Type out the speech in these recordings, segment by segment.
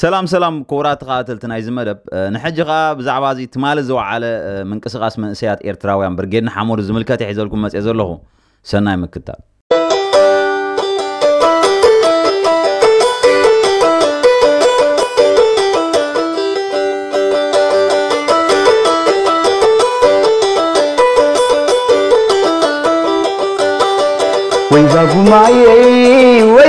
ሰላም ሰላም ክቡራት ተኸታተልቲ ናይ ዝመደብ ንሕጂ ከዓ ብዛዕባ እዚ ትማሊ ዝወዓለ ምንቅስቓስ መንእሰያት ኤርትራውያን ብርጌድ ንሓመዱ ዝምልከት ይሒዘልኩም መፅአ ዘለኹ ሰናይ ምክታል ወይዛ ጉማዬ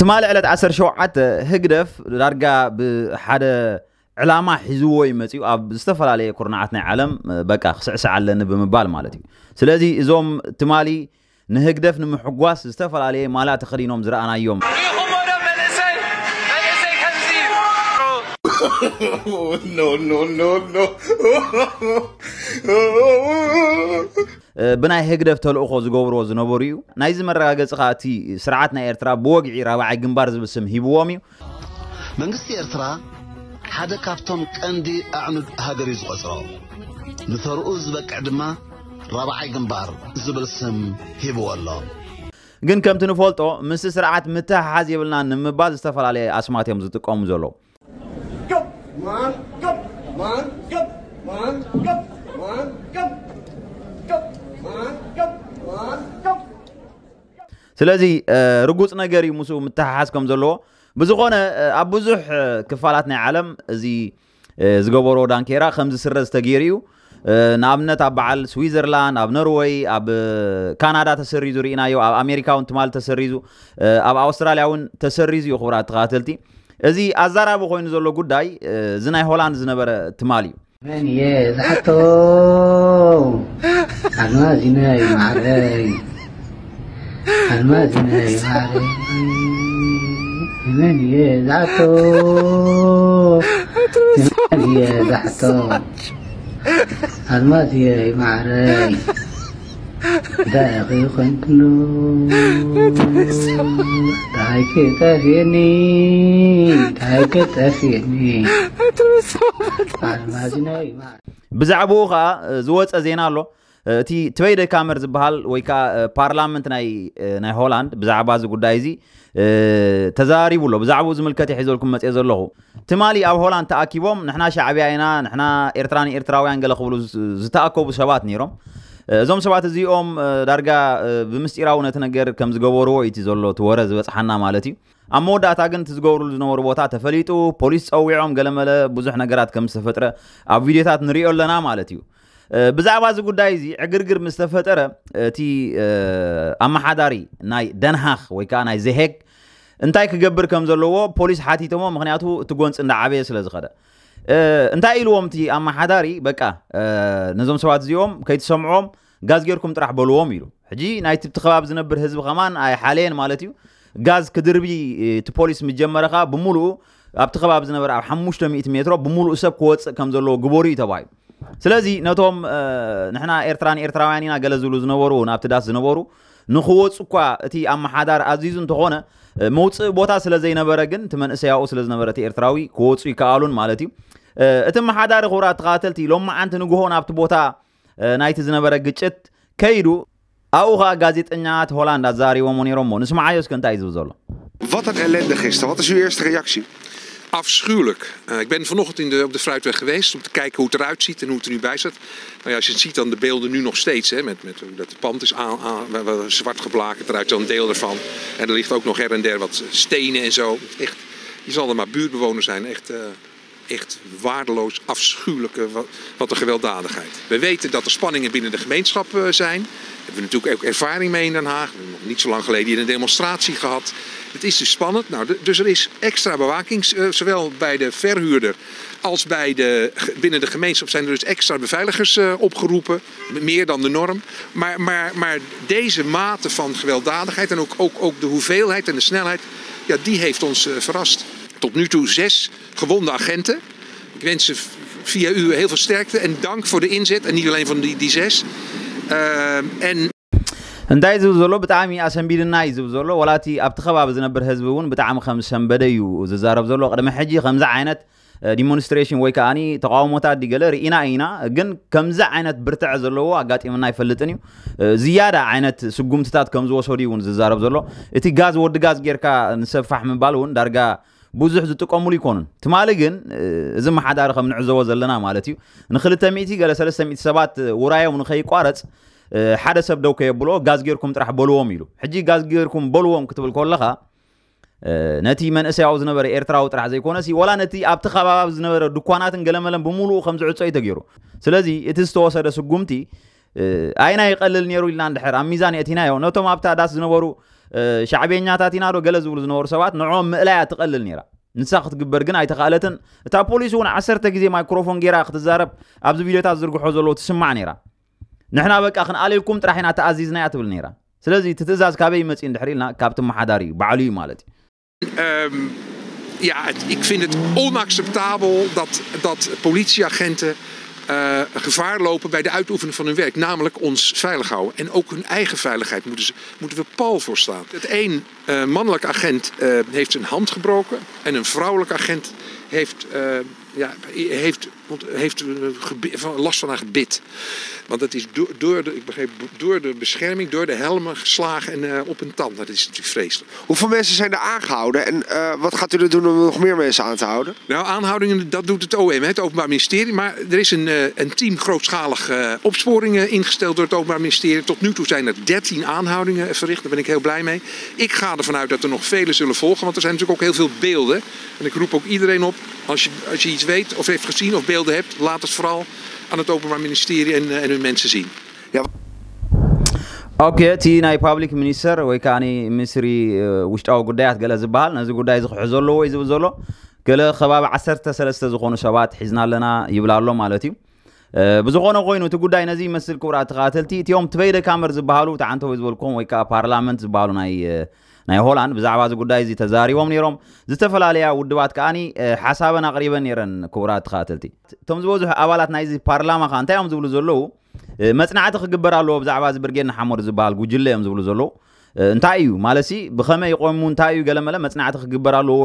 ትማልዕለት 17 ህግደፍ ዳርጋ ብሓደ ዕላማ ሒዝዎ ይመፅኡ ኣብ ዝተፈላለየ ኩርናዓት ናይ ዓለም በቃ ክስዕስዕ ኣለኒ ብምባል ማለት እዩ ስለዚ እዞም ትማሊ ንህግደፍ ንምሕጓስ ዝተፈላለየ ማላ ተኸዲኖም ዝረኣናዮም no, no, no, no. ብናይ ህግደፍ ተልእኮ ዝገብርዎ ዝነበሩ እዩ ናይዚ መረጋገፂ ከዓ እቲ ስርዓት ናይ ኤርትራ ብወግዒ ራብዓይ ግንባር ዝብል ስም ሂብዎም እዩ መንግስቲ ኤርትራ ሓደ ካብቶም ቀንዲ ኣዕኑድ ሃገር እዩ ዝቆፅሮ ንተርኡ ዝበቅዕ ድማ ራብዓይ ግንባር ዝብል ስም ሂብዎ ኣሎ ግን ከምቲ ንፈልጦ ምስ ስርዓት ምትሕሓዝ የብልና ንምባል ዝተፈላለየ ኣስማት እዮም ዝጥቀሙ ዘለዉ ስለዚ ርጉፅ ነገር እዩ ምስኡ ምትሓሓዝ ከም ዘለዎ ብዝኾነ ኣብ ብዙሕ ክፋላት ናይ ዓለም እዚ ዝገበሮ ዳንኬራ ከምዚ ስረ ዝተገይሩ እዩ ንኣብነት ኣብ በዓል ስዊዘርላንድ ኣብ ኖርዌይ ኣብ ካናዳ ተሰሪዙ ርኢናዮ ኣብ ኣሜሪካ እውን ትማል ተሰሪዙ ኣብ ኣውስትራልያ እውን ተሰሪዙ እዩ ክቡራት ተኸታተልቲ እዚ ኣዘራቢ ኮይኑ ዘሎ ጉዳይ እዚ ናይ ሆላንድ ዝነበረ ትማል እዩ መን እየ ዝሓቶ ኣማ እዚ ናይ ማዕረይ المدني عليه دعته المدني دعته المدني معري دقيق قلوب دايك تفيني دايك تفيني المدني معري بزعبوها زوج أزينا እቲ ትበይደ ካመር ዝበሃል ወይ ከዓ ፓርላመንት ናይ ሆላንድ ብዛዕባ እዚ ጉዳይ እዚ ተዛሪቡ ተዛሪቡሎ ብዛዕባኡ ዝምልከት የሒዘልኩም መፅአ ዘለኹ ትማሊ ኣብ ሆላንድ ተኣኪቦም ንሕና ሻዕብያ ኢና ንሕና ኤርትራን ኤርትራውያን ገለ ክብሉ ዝተኣከቡ ሰባት ነይሮም እዞም ሰባት እዚኦም ዳርጋ ብምስጢራዊ ነቲ ነገር ከም ዝገበርዎ እዩ እቲ ዘሎ እቲ ወረ ዝበፅሓና ማለት እዩ ኣብ መወዳእታ ግን እቲ ዝገብሩሉ ዝነበሩ ቦታ ተፈሊጡ ፖሊስ ፀዊዖም ገለመለ ብዙሕ ነገራት ከም ዝተፈጥረ ኣብ ቪድዮታት ንሪኦ ኣለና ማለት እዩ ብዛዕባ እዚ ጉዳይ እዚ ዕግርግር ምስ ተፈጠረ እቲ ኣመሓዳሪ ናይ ደንሃኽ ወይ ከዓ ናይ ዘሄግ እንታይ ክገብር ከም ዘለዎ ፖሊስ ሓቲቶሞ ምክንያቱ እቲ ጎንፂ እንዳዓበየ ስለ ዝኸደ እንታይ ኢልዎም እቲ ኣመሓዳሪ በቃ ነዞም ሰባት እዚኦም ከይትሰምዖም ጋዝ ጌርኩም ጥራሕ በልዎም ኢሉ ሕጂ ናይቲ እቲ ከባቢ ዝነብር ህዝቢ ከማን ኣይሓለየን ማለት እዩ ጋዝ ክድርቢ እቲ ፖሊስ ምጀመረ ከዓ ብምሉኡ ኣብቲ ከባቢ ዝነበረ ኣብ 500 ሜትሮ ብምሉኡ ሰብ ክወፅእ ከም ዘለዎ ግበሩ እዩ ተባሂሉ ስለዚ ነቶም ንሕና ኤርትራን ኤርትራውያን ኢና ገለ ዝብሉ ዝነበሩ ናብ ትዳስ ዝነበሩ ንክወፁ እኳ እቲ ኣመሓዳር ኣዚዙ እንተኾነ መውፅእ ቦታ ስለዘይነበረ ግን እቲ መንእሰያኡ ስለዝነበረ እቲ ኤርትራዊ ክወፁ ይከኣሉን ማለት እዩ እቲ መሓዳሪ ክቡራት ተኸተልቲ ሎም መዓንቲ ንግሆ ናብቲ ቦታ ናይቲ ዝነበረ ግጭት ከይዱ ኣብኡ ከዓ ጋዜጠኛት ሆላንድ ኣዛሪቦሞ ነይሮም ሞ ንስማዓዮ እስከ እንታይ እዩ ዝብል ዘሎ Wat het ellende gisteren, wat is uw eerste reactie? afschuwelijk. Eh, ik ben vanochtend in de, op de Fruitweg geweest om te kijken hoe het eruit ziet en hoe het er nu bij staat. Nou ja, als je het ziet dan de beelden nu nog steeds, hè, met, met dat het pand is aan, aan, zwart geblakerd eruit, zo'n deel ervan. En er ligt ook nog her en der wat stenen en zo. Echt, je zal er maar buurtbewoner zijn, echt... Eh, echt waardeloos, afschuwelijke, eh, wat, wat een gewelddadigheid. We weten dat er spanningen binnen de gemeenschap zijn. Daar hebben we natuurlijk ook ervaring mee in Den Haag. We hebben nog niet zo lang geleden hier een demonstratie gehad. Het is dus spannend. Nou, dus er is extra bewaking, eh, zowel bij de verhuurder als bij de, binnen de gemeenschap zijn er dus extra beveiligers eh, opgeroepen. Meer dan de norm. Maar, maar, maar deze mate van gewelddadigheid en ook, ook, ook de hoeveelheid en de snelheid, ja, die heeft ons eh, verrast. Tot nu toe zes gewonde agenten. Ik wens ze via u heel veel sterkte en dank voor de inzet. En niet alleen van die, die zes. Ehm, en انتای زوزلو بتعامی آسمبیر نای زوزلو ولاتی ابتخاب از نبر هزبون بتعام خم سنبدیو ززار زوزلو قدم حجی خم زعینت ዲሞንስትሬሽን ወይ ከዓኒ ተቃውሞታት ዲገለ ርኢና ኢና ግን ከምዚ ዓይነት ብርትዕ ዘለዎ ኣጋጢምና ይፈልጥን እዩ ዝያዳ ዓይነት ስጉምትታት ከም ዝወሰዱ እውን ዝዛረብ ዘሎ እቲ ጋዝ ወዲ ጋዝ ጌርካ ንሰፋሕ ምባል እውን ዳርጋ ብዙሕ ዝጥቀምሉ ይኮኑን ትማሊ ግን እዚ መሓዳሪ ከም ንዕዘቦ ዘለና ማለት እዩ ንክልተ ሚእቲ ገለ ሰለስተ ሚእቲ ሰባት ውራዮም ንኸይቋረፅ ሓደ ሰብ ደው ከየብሎ ጋዝ ጌርኩም ጥራሕ በልዎም ኢሉ ሕጂ ጋዝ ጌርኩም በልዎም ክትብል ከለካ ነቲ መንእሰይ ኣብኡ ዝነበረ ኤርትራዊ ጥራሕ ዘይኮነ ወላ ነቲ ኣብቲ ከባቢ ዝነበረ ድኳናትን ገለመለን ብምሉኡ ከም ዝዕፀ እዩ ተገይሩ ስለዚ እቲ ዝተወሰደ ስጉምቲ ኣይና ይቀልል ነይሩ ኢልና እንድሕር ኣብ ሚዛን የእቲናዮ ነቶም ኣብታ ዳስ ዝነበሩ ሻዕቤኛታት ኢና ዶ ገለ ዝብሉ ዝነበሩ ሰባት ንዕኦም ምእላያ ትቀልል ነራ ንሳ ክትግበር ግን ኣይተኽኣለትን እታ ፖሊስ እውን ዓሰርተ ግዜ ማይክሮፎን ጌራ ክትዛረብ ኣብዚ ቪድዮታት ዝርግሖ ዘለዎ ትስማዕ ነራ ንሕና በቃ ክንኣለይኩም ጥራሕ ኢና ተኣዚዝና እያ ትብል ነይራ ስለዚ እቲ ትእዛዝ ካበይ መፂ እንድሕሪ ኢልና ካብቲ መሓዳሪ እዩ ባዕሉ እዩ ማለት እዩ um, ja, ik vind het onacceptabel dat, dat politieagenten eh, gevaar lopen bij de uitoefening van hun werk. Namelijk ons veilig houden. En ook hun eigen veiligheid moeten, moeten we pal voor staan. Het een uh, mannelijk agent eh, heeft zijn hand gebroken. En een vrouwelijk agent heeft, ja, heeft want heeft eh, last van haar gebit. Want dat is door, door, de, ik door de bescherming, door de helmen geslagen en eh, op een tand. Dat is natuurlijk vreselijk. Hoeveel mensen zijn er aangehouden? En eh, wat gaat u er doen om nog meer mensen aan te houden? Nou, aanhoudingen, dat doet het OM, het Openbaar Ministerie. Maar er is een, een team grootschalige opsporingen ingesteld door het Openbaar Ministerie. Tot nu toe zijn er 13 aanhoudingen verricht. Daar ben ik heel blij mee. Ik ga ervan uit dat er nog vele zullen volgen. Want er zijn natuurlijk ook heel veel beelden. En ik roep ook iedereen op, als je, als je iets weet of heeft gezien of beelden voorbeelden hebt, laat het vooral aan het Openbaar Ministerie en, en hun mensen zien. Ja. اوكي تي ناي بابليك مينيستر ወይ ካኒ ሚኒስትሪ ውሽጣዊ ጉዳያት ገለ ዝበሃል ነዚ ጉዳይ ዝክሕዝ ዘለዎ እዩ ዝብል ዘሎ ገለ ከባቢ 13 ዝኾኑ ሰባት ሒዝና ኣለና ይብላ ኣሎ ማለት እዩ ብዝኾነ ኮይኑ እቲ ጉዳይ ነዚ ይመስል ክቡራት ተኸታተልቲ እቲኦም ትበይደ ካመር ዝበሃሉ ተዓንተ ወይ ዝበልኩም ወይ ከዓ ፓርላመንት ዝበሃሉ ናይ ናይ ሆላንድ ብዛዕባ እዚ ጉዳይ እዚ ተዛሪቦም ነይሮም ዝተፈላለያ ውድባት ከዓኒ ሓሳበን ኣቕሪበን ነይረን ክቡራት ተኸተልቲ እቶም ዝበዝሑ ኣባላት ናይዚ ፓርላማ ኸ እንታይ እዮም ዝብሉ ዘለዉ መፅናዕቲ ክግበር ኣለዎ ብዛዕባ እዚ ብርጌድና ሓመድ ዝበሃል ጉጅለ እዮም ዝብሉ ዘለዉ እንታይ እዩ ማለሲ ብኸመይ ቆሙ እንታይ እዩ ገለመለ መፅናዕቲ ክግበር ኣለዎ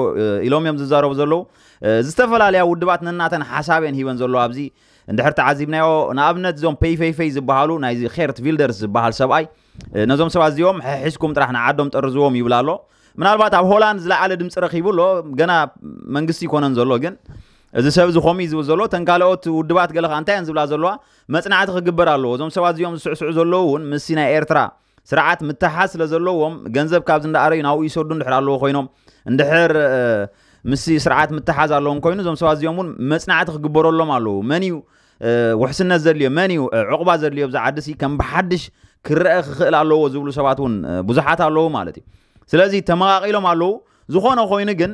ኢሎም እዮም ዝዛረቡ ዘለዉ ዝተፈላለያ ውድባት ነናተን ሓሳብን ሂበን ዘለዎ ኣብዚ እንድሕር ተዓዚብናዮ ንኣብነት እዞም ፔይፌይፌይ ዝበሃሉ ናይዚ ኼርት ቪልደርስ ዝበሃል ሰብኣይ ነዞም ሰባት እዚኦም ሕሒዝኩም ጥራሕ ንዓዶም ጠርዝዎም ይብል ኣሎ ምናልባት ኣብ ሆላንድ ዝለዓለ ድምፂ ረኪቡ ኣሎ ገና መንግስቲ ይኮነን ዘሎ ግን እዚ ሰብ እዚ ከምኡ ዝብል ዘሎ ተን ካልኦት ውድባት ገለ ከዓ እንታይ እየን ዝብላ ዘለዋ መፅናዕቲ ክግበር ኣለዎ እዞም ሰባት እዚኦም ዝስዕስዑ ዘለዉ እውን ምስ ናይ ኤርትራ ስርዓት ምትሓዝ ስለ ዘለዎም ገንዘብ ካብዚ እንዳኣረዩ ናብኡ ይሰዱ እንድሕር ኣለዎ ኮይኖም እንድሕር ምስ ስርዓት ምትሓዝ ኣለዎም ኮይኑ እዞም ሰባት እዚኦም እውን መፅናዕቲ ክግበረሎም ኣለዉ መን እዩ ውሕስነት ዘድልዮ መን እዩ ዕቑባ ዘድልዮ ብዛ ዓዲ ከም ብሓድሽ ክረአ ክኽእል ኣለዎ ዝብሉ ሰባት እውን ብዙሓት ኣለዉ ማለት እዩ ስለዚ ተመቃቂሎም ኣለዉ ዝኾነ ኮይኑ ግን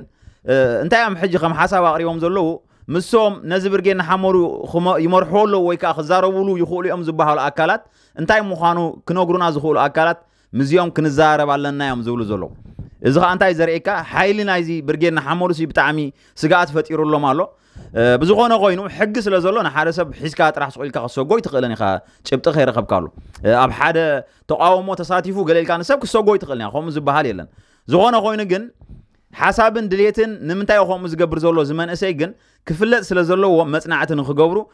እንታይ እዮም ሕጂ ከም ሓሳብ ኣቅሪቦም ዘለዉ ምስም ነዚ ብርጌ ንሓመሩ ይመርሕዎ ኣለዉ ወይ ከዓ ክዛረብሉ ይኽእሉ እኦም ዝበሃሉ ኣካላት እንታይ ምዃኑ ክነግሩና ዝኽእሉ ኣካላት مزيوم كنزارة علىنا يوم زولو زلو إذا أنت إذا رأيك حيل نايزي برجينا حمولو سي بتعمي سجات فتيرو الله مالو بزغونه قوينو حق سلا زلو نحارسب حسكا طرح سقيلك خصو قوي تقلني خا چبط خير خبكالو اب حدا تقاومو تساتيفو قليل كان سب كسو قوي تقلني خوم زبحال يلن زغونه قوينو جن حسابن دليتن نمتاي خوم زجبر زولو زمان اسيجن كفلت سلا زولو مسنعة نخجبرو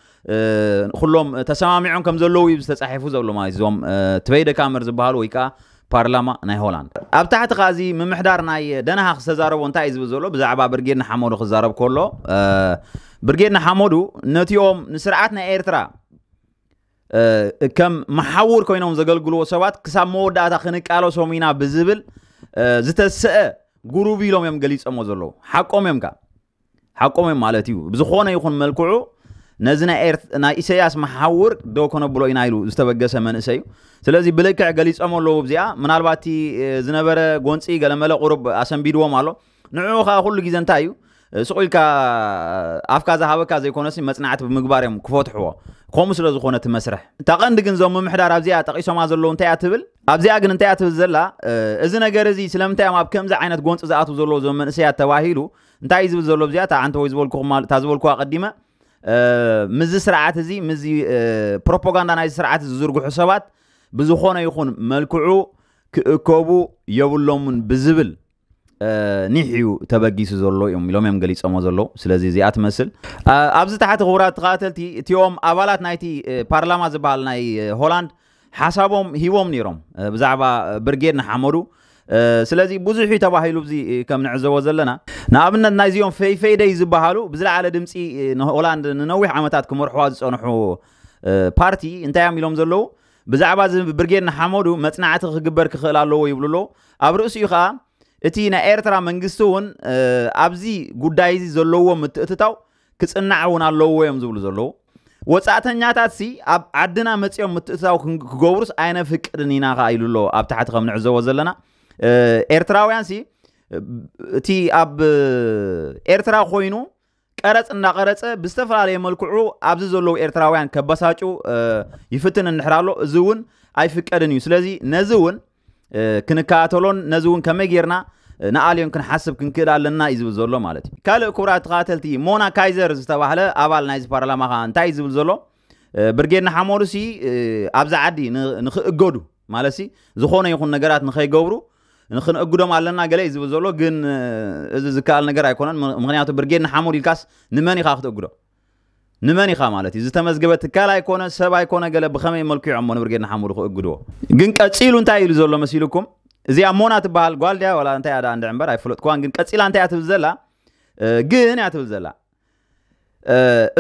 خلهم تسامعهم كم زولو يبس تصحيفو زولو ما يزوم تبيدا كامر زبهالو يكا بارلاما ناي هولاند ابتحت غازي من محدار ناي دنها خسزارو ونتاي زولو بزعبا برجين حمودو خزارو كولو برجين حمودو نتيوم نسرعتنا ايرترا كم محاور كوينهم زغلغلو سوات كسام مودا تخنق قالو سومينا بزبل زتسئ قروب يلوم يم قليص أمو زلو حقهم يم كا حقهم يم مالتيو بزخونا يخون ملكعو نزنا إيرت نا إسياس محاور دو كنا بلو إنايلو استبقى سمن إسيو سلازي بلكع قليص أمو لو بزيا من الباتي آه، زنبرة قونسي قلملا قرب أسنبيدو مالو نعوخا كل جزنتايو سؤالك أفكار هوا كذا يكون اسم مصنعات بمقبارهم كفوت حوا خمس رز خونة مسرح تقند جن زوم محدار أبزيا تقيسوا مع زلون تأتبل أبزيا جن تأتبل زلا إذا نجار زي سلام تأم أبكم زي عينت جونت إذا أتو زلوا زوم من سيا تواهيلو أنت عايز بزلوا بزيا تعال أنت عايز بقول مال تازول كوا قديمة مز سرعات زي مز بروباغندا نايز سرعات زرقو حسابات بزخونة يخون ملكعو ንሕ እዩ ተበጊሱ ዘሎ እዮም ኢሎም እዮም ገሊፆሞ ዘሎ ስለዚ እዚኣ ትመስል ኣብዚ ታሕቲ ክቡራት ተኸተልቲ እቲኦም ኣባላት ናይቲ ፓርላማ ዝበሃል ናይ ሆላንድ ሓሳቦም ሂቦም ነይሮም ብዛዕባ ብርጌድ ንሓመዱ ስለዚ ብዙሕ እዩ ተባሂሉ ዚ ከም ንዕዘቦ ዘለና ንኣብነት ናይዚኦም ፈይፈይደይ ዝበሃሉ ብዝለዓለ ድምፂ ንሆላንድ ንነዊሕ ዓመታት ክመርሕዋ ዝፀንሑ ፓርቲ እንታይ እዮም ኢሎም ዘለዉ ብዛዕባ እዚ ብርጌድ ንሓመዱ መፅናዕቲ ክግበር ክኽእል ኣለዎ ይብሉ ኣሎ ኣብ ርእሲኡ ከዓ እቲ ናይ ኤርትራ መንግስቲ እውን ኣብዚ ጉዳይ እዚ ዘለዎም ምትእትታው ክፅናዕ እውን ኣለዎ እዮም ዝብሉ ዘለዎ ወፃእተኛታት ሲ ኣብ ዓድና መፂኦም ምትእትታው ክገብሩስ ኣይነ ፍቅድን ኢና ኸ ኢሉ ኣሎ ኣብ ታሕቲ ከም ንዕዘቦ ዘለና ኤርትራውያን ሲ እቲ ኣብ ኤርትራ ኮይኑ ቀረፅ እናቀረፀ ብዝተፈላለየ መልክዑ ኣብዚ ዘለዉ ኤርትራውያን ከበሳጩ ይፍትን እንሕራሎ እዚ እውን ኣይፍቀድን እዩ ስለዚ ነዚ እውን ክንከታተሎን ነዚ እውን ከመይ ጌርና ንኣልዮም ክንሓስብ ክንክእል ኣለና እዩ ዝብል ዘሎ ማለት እዩ ካልእ ክቡራት ተኸተልቲ ሞና ካይዘር ዝተባህለ ኣባል ናይዚ ፓርላማ ከዓ እንታይ ዝብል ዘሎ ብርጌድና ሓመዱሲ ኣብዛ ዓዲ ንክእገዱ ማለት ዝኾነ ይኹን ነገራት ንኸይገብሩ ንክንእግዶም ኣለና ገለ እዩ ዝብል ዘሎ ግን እዚ ዝከኣል ነገር ኣይኮነን ምክንያቱ ብርጌድና ሓመድ ኢልካስ ንመን ኢኻ ክትእግዶ ንመን ኢኻ ማለት እዩ ዝተመዝገበ ትካል ኣይኮነ ሰብ ኣይኮነ ገለ ብኸመይ መልክዑ እሞ ንብርጌድና ሓሙድ ክእግድዎ ግን ቀፂሉ እንታይ ኢሉ ዘሎ መሲሉኩም እዚኣ ሞና ትበሃል ጓል ድያ ዋላ እንታይ እያ እንድዕ እምበር ኣይፈለጥክዋን ግን ቀፂላ እንታይ እያ ትብል ዘላ ግን እያ ትብል ዘላ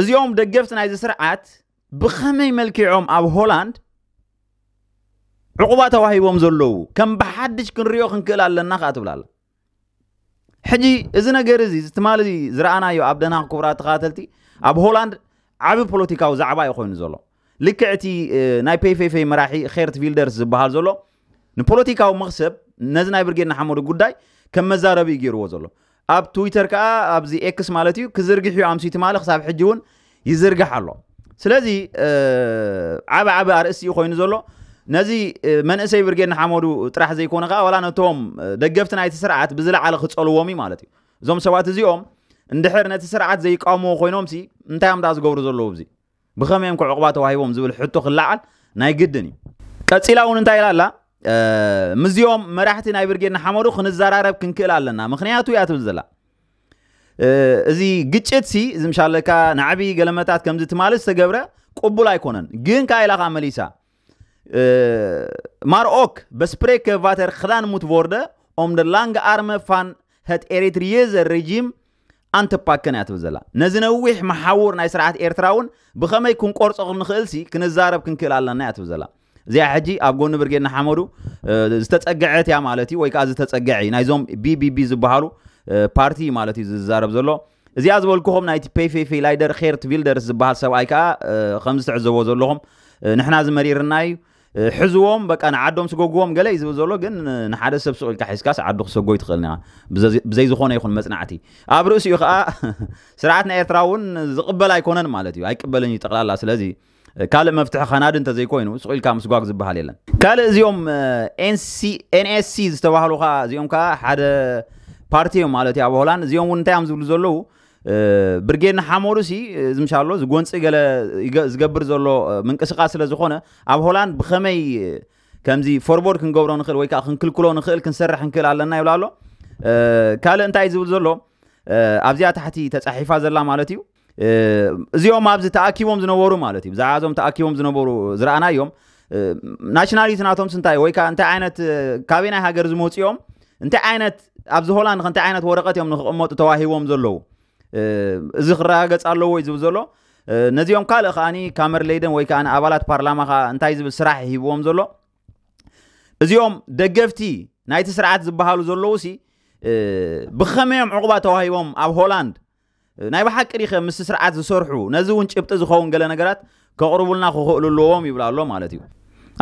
እዚኦም ደገፍቲ ናይዚ ስርዓት ብኸመይ መልኪዖም ኣብ ሆላንድ ዕቑባ ተዋሂቦም ዘለዉ ከም ብሓድሽ ክንሪኦ ክንክእል ኣለና ከዓ ትብል ኣላ ሕጂ እዚ ነገር እዚ ትማል ዝረኣናዮ ኣብ ደንሃ ክቡራት ተኸታተልቲ ኣብ ሆላንድ ዓብ ፖለቲካዊ ዛዕባ እዩ ኮይኑ ዘሎ ልክዕ እቲ ናይ ፔይፌይፌይ መራሒ ኸርት ቪልደርስ ዝበሃል ዘሎ ንፖለቲካዊ መኽሰብ ነዚ ናይ ብርጌድ ንሓመዱ ጉዳይ ከም መዛረቢ እዩ ገይርዎ ዘሎ ኣብ ትዊተር ከዓ ኣብዚ ኤክስ ማለት እዩ ክዝርግሕ እዩ ኣምሲቲ ማለት ክሳብ ሕጂ እውን ይዝርጋሕ ኣሎ ስለዚ ዓበ ዓበ ኣርእሲ እዩ ኮይኑ ዘሎ ነዚ መንእሰይ ብርጌድ ንሓመዱ ጥራሕ ዘይኮነ ከዓ ዋላ ነቶም ደገፍቲ ናይቲ ስርዓት ብዝለዓለ ክፀልዎም እዩ ማለት እዩ እዞም ሰባት እዚኦም اندحر نت سرعت زي قامو خوينهم سي انتي امدا زغبرو زلو بزي بخميم كو عقبات وهايوم زبل حتو خلعل ناي جدني قصيلاون انتي لالا مزيوم مراحتي ناي برجينا حمرو خنزارارب كنكل علنا مخنياتو ياتو زلا እዚ ግጭት ሲ ዝምሻለካ ንዓብዪ ገለመታት ከምዚ ትማልስ ተገብረ ቅቡል ኣይኮነን ግን ካ ኢላኻ መሊሳ ማርኦክ በስፕሬ ከቫተር ክዳን ሙት ቦርደ ኦም ደ ላንግ አርመ ፋን het Eritrese regime أنت باكني أتبزلا نزنويح محاور ناي سرعات إيرتراون بخمي كون قرصهم نخلسي كنزارب كنكل على ناي أتبزلا زي حجي أبغون برجينا حمرو أه، زتتسقعت يا مالتي ويك أز تتسقعي نايزوم بي بي بي زبهارو أه، بارتي مالتي زارب زلو زي أز بقولكم نايتي بي في في لايدر خيرت فيلدرز زبهار سوايكا أه، خمسة عزوز لهم نحنا زمريرناي حزوم بقى انا عدوم سقوقوم قال لي زولو كن نحد سبسو الكحسكاس عدو سقوي تخلنا بزي زخونه يكون مصنعتي ابروس يخا سرعتنا ايرتراون زقبل ايكونن مالتي ايقبلني تقلالا سلازي قال مفتح خناد انت زي كوينو سقول كام سقوق زبحال يلا قال زيوم ان سي ان اس سي زتوحلوخا زيوم كا حد بارتي مالتي ابو هولان زيوم انت عم زولو ብርጌድና ሓመዱ ሲ ዝምሻሎ ዝጎንፂ ገለ ዝገብር ዘሎ ምንቅስቃስ ስለ ዝኾነ ኣብ ሆላንድ ብከመይ ከምዚ ፎርቦርድ ክንገብሮ ንኽእል ወይ ከዓ ክንክልክሎ ንኽእል ክንሰርሕ ንክእል ኣለና ይብላ ኣሎ ካልእ እንታይ ዝብል ዘሎ ኣብዚኣ ታሕቲ ተፃሒፋ ዘላ ማለት እዩ እዚኦም ኣብዚ ተኣኪቦም ዝነበሩ ማለት እዩ ብዛዕባ እዞም ተኣኪቦም ዝነበሩ ዝረኣና እዮም ናሽናሊቲ ናቶም ስንታይ ወይ ከዓ እንታይ ዓይነት ካበይ ናይ ሃገር ዝመፅኦም እንታይ ዓይነት ኣብዚ ሆላንድ ከ እንታይ ዓይነት ወረቀት እዮም ንክቕመጡ ተዋሂቦም ዘለዉ እዚ ክረጋገፅ ኣለዎ እዩ ዝብል ዘሎ ነዚኦም ካልእ ከዓኒ ካመርሌይደን ወይ ከዓ ኣባላት ፓርላማ ከዓ እንታይ ዝብል ስራሕ ሂብዎም ዘሎ እዚኦም ደገፍቲ ናይቲ ስርዓት ዝበሃሉ ዘለዉ ሲ ብከመዮም ዕቑባ ተዋሂቦም ኣብ ሆላንድ ናይ ብሓቂ ዲኸ ምስ ስርዓት ዝሰርሑ ነዚ እውን ጭብጢ ዝኸውን ገለ ነገራት ከቕርቡልና ክኽእሉ ኣለዎም ይብላ ኣሎ ማለት እዩ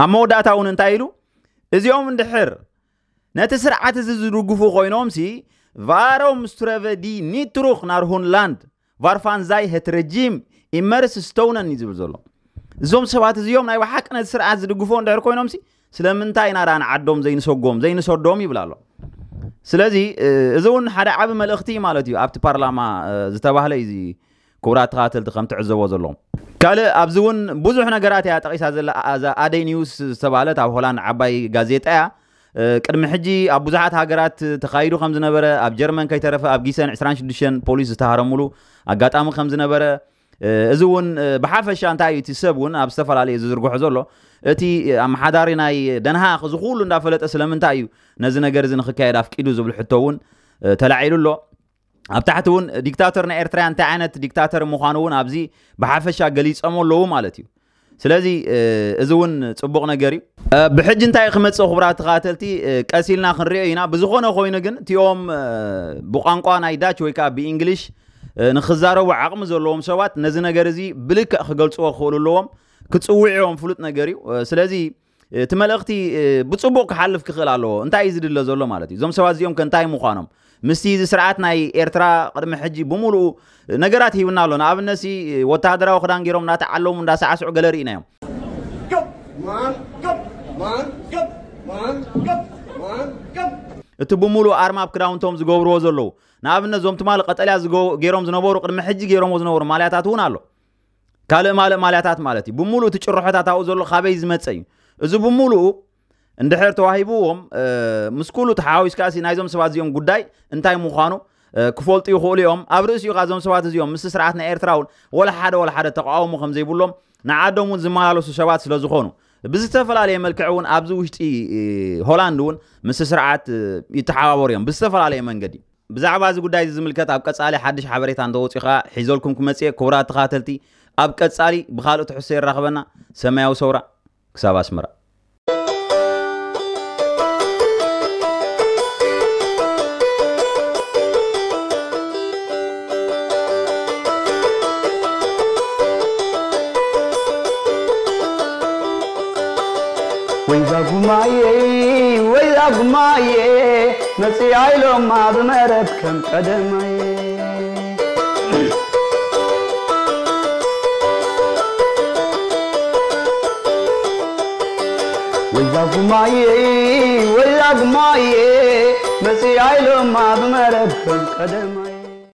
ኣብ መወዳእታ እውን እንታይ ኢሉ እዚኦም እንድሕር ነቲ ስርዓት እዚ ዝድግፉ ኮይኖም ሲ Waarom streven die niet terug naar hun land, waarvan zij het regime immers stonen niet zullen? እዞም ሰባት እዚኦም ናይ ብሓቅነት ስርዓት ዝድግፎ እንድሕር ኮይኖም ሲ ስለምንታይ ናዳ ንዓዶም ዘይንሰጎም ዘይንሰዶም ይብል ኣሎ ስለዚ እዚ እውን ሓደ ዓብ መልእኽቲ ማለት እዩ ኣብቲ ፓርላማ ዝተባህለ እዩ ክቡራት ተኸተልቲ ከም ትዕዘቦ ዘለኹም ካልእ ኣብዚ እውን ብዙሕ ነገራት እያ ጠቂሳ ዘላ ኣደይ ኒውስ ዝተባህለት ኣብ ሆላንድ ዓባይ ጋዜጣ እያ ቅድሚ ሕጂ ኣብ ብዙሓት ሃገራት ተኻይዱ ከም ዝነበረ ኣብ ጀርመን ከይተረፈ ኣብ ጊሰን 26 ፖሊስ ዝተሃረሙሉ ኣጋጣሚ ከም ዝነበረ እዚ እውን ብሓፈሻ እንታይ እዩ እቲ ሰብ እውን ኣብ ዝተፈላለየ ዝዝርግሑ ዘሎ እቲ ኣመሓዳሪ ናይ ደንሃኽ እዚ ኩሉ እንዳፈለጠ ስለምንታይ እዩ ነዚ ነገር እዚ ንክካየድ ኣፍቂዱ ዝብል ሕቶ እውን ተላዒሉ ኣሎ ኣብ ታሕቲ እውን ዲክታተር ናይ ኤርትራ እንታይ ዓይነት ዲክታተር ምዃኑ እውን ኣብዚ ብሓፈሻ ገሊፆም ኣለዉ ማለት እዩ سلازي ازون تصبق نغري بحج انتي خمت صخبرات قاتلتي قاسيلنا خريينا بزخونه خوينه كن تيوم بقانقوا نايداچ ويكا بانجليش نخزارو عقم زلوم سوات نزي نغري زي بلك خغلصو خولولوم كتصويعهم فلوت نغري سلازي እቲ መልእኽቲ ብፅቡቕ ክሓልፍ ክኽእል ኣለዎ እንታይ እዩ ዝድለ ዘሎ ማለት እዩ እዞም ሰባት እዚኦም ከ እንታይ ምዃኖም ምስቲ እዚ ስርዓት ናይ ኤርትራ ቅድሚ ሕጂ ብምሉኡ ነገራት ሂብና ኣሎ ንኣብነት ወታደራዊ ክዳን ገይሮም እናተዓለሙ እንዳሳዕስዑ ገለ ርኢናዮም እቲ ብምሉእ ኣርማ ኣብ ክዳውንቶም ዝገብርዎ ዘለዉ ንኣብነት እዞም ትማል ቀጠልያ ገይሮም ዝነበሩ ቅድሚ ሕጂ ገይሮምዎ ዝነበሩ ማልያታት እውን ኣሎ ካልእ ማልእ ማልያታት ማለት እዩ ብምሉእ እቲ ጭርሖታት ኣብኡ ዘሎ ካበይ ዝመፀ እዩ እዚ ብምሉኡ እንድሕር ተዋሂብዎም ምስ ኩሉ ተሓዋዊስካ ሲ ናይዞም ሰባት እዚኦም ጉዳይ እንታይ ምዃኑ ክፈልጡ ይኽእሉ እዮም ኣብ ርእሲኡ ካ እዞም ሰባት እዚኦም ምስ ስርዓት ናይ ኤርትራ እውን ወላ ሓደ ወላ ሓደ ተቃውሞ ከምዘይብሎም ንዓዶም እውን ዝመላለሱ ሰባት ስለ ዝኾኑ ብዝተፈላለየ መልክዕ እውን ኣብዚ ውሽጢ ሆላንድ እውን ምስ ስርዓት ይተሓባበሩ እዮም ብዝተፈላለየ መንገዲ ብዛዕባ እዚ ጉዳይ ዝምልከት ኣብ ቀፃሊ ሓድሽ ሓበሬታ እንተወፂኻ ሒዘልኩም ክመፅእ ክቡራት ተኻተልቲ ኣብ ቀፃሊ ብካልእ ትሕሶ ይራኸበና ሰማያዊ ሰውራ كساب أسمر ويذاق ماي ويذاق ماي نسي عيلو ما بماي ولا بماي مسي عيلو ما بمربن قدمي